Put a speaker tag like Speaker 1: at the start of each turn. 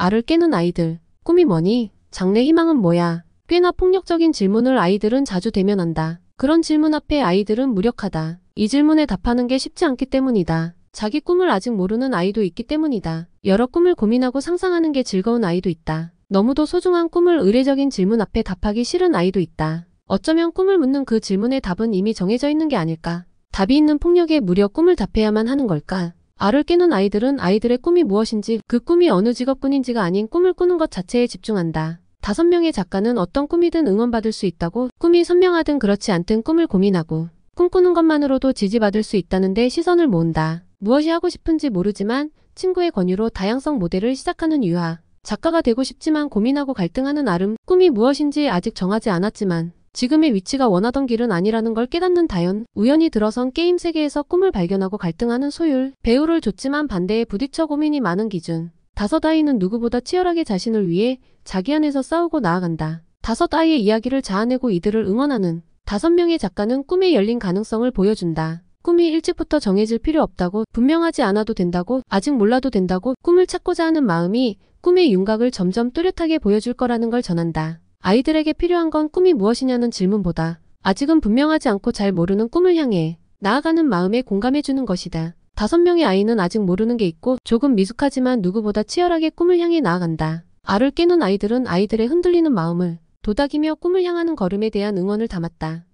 Speaker 1: 알을 깨는 아이들. 꿈이 뭐니? 장래 희망은 뭐야? 꽤나 폭력적인 질문을 아이들은 자주 대면한다. 그런 질문 앞에 아이들은 무력하다. 이 질문에 답하는 게 쉽지 않기 때문이다. 자기 꿈을 아직 모르는 아이도 있기 때문이다. 여러 꿈을 고민하고 상상하는 게 즐거운 아이도 있다. 너무도 소중한 꿈을 의례적인 질문 앞에 답하기 싫은 아이도 있다. 어쩌면 꿈을 묻는 그 질문의 답은 이미 정해져 있는 게 아닐까? 답이 있는 폭력에 무려 꿈을 답해야만 하는 걸까? 알을 깨는 아이들은 아이들의 꿈이 무엇인지 그 꿈이 어느 직업군인지가 아닌 꿈을 꾸는 것 자체에 집중한다. 다섯 명의 작가는 어떤 꿈이든 응원받을 수 있다고 꿈이 선명하든 그렇지 않든 꿈을 고민하고 꿈꾸는 것만으로도 지지받을 수 있다는데 시선을 모은다. 무엇이 하고 싶은지 모르지만 친구의 권유로 다양성 모델을 시작하는 유아. 작가가 되고 싶지만 고민하고 갈등하는 아름 꿈이 무엇인지 아직 정하지 않았지만 지금의 위치가 원하던 길은 아니라는 걸 깨닫는 다현, 우연히 들어선 게임 세계에서 꿈을 발견하고 갈등하는 소율, 배우를 줬지만 반대에 부딪혀 고민이 많은 기준. 다섯 아이는 누구보다 치열하게 자신을 위해 자기 안에서 싸우고 나아간다. 다섯 아이의 이야기를 자아내고 이들을 응원하는 다섯 명의 작가는 꿈에 열린 가능성을 보여준다. 꿈이 일찍부터 정해질 필요 없다고 분명하지 않아도 된다고 아직 몰라도 된다고 꿈을 찾고자 하는 마음이 꿈의 윤곽을 점점 뚜렷하게 보여줄 거라는 걸 전한다. 아이들에게 필요한 건 꿈이 무엇이냐는 질문보다 아직은 분명하지 않고 잘 모르는 꿈을 향해 나아가는 마음에 공감해주는 것이다. 다섯 명의 아이는 아직 모르는 게 있고 조금 미숙하지만 누구보다 치열하게 꿈을 향해 나아간다. 알을 깨는 아이들은 아이들의 흔들리는 마음을 도닥이며 꿈을 향하는 걸음에 대한 응원을 담았다.